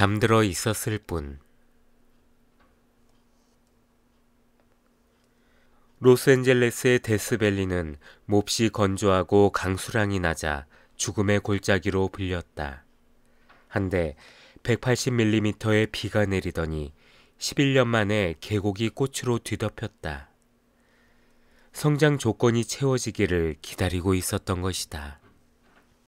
잠들어 있었을 뿐. 로스앤젤레스의 데스밸리는 몹시 건조하고 강수량이 낮아 죽음의 골짜기로 불렸다. 한데 180mm의 비가 내리더니 11년 만에 계곡이 꽃으로 뒤덮였다. 성장 조건이 채워지기를 기다리고 있었던 것이다.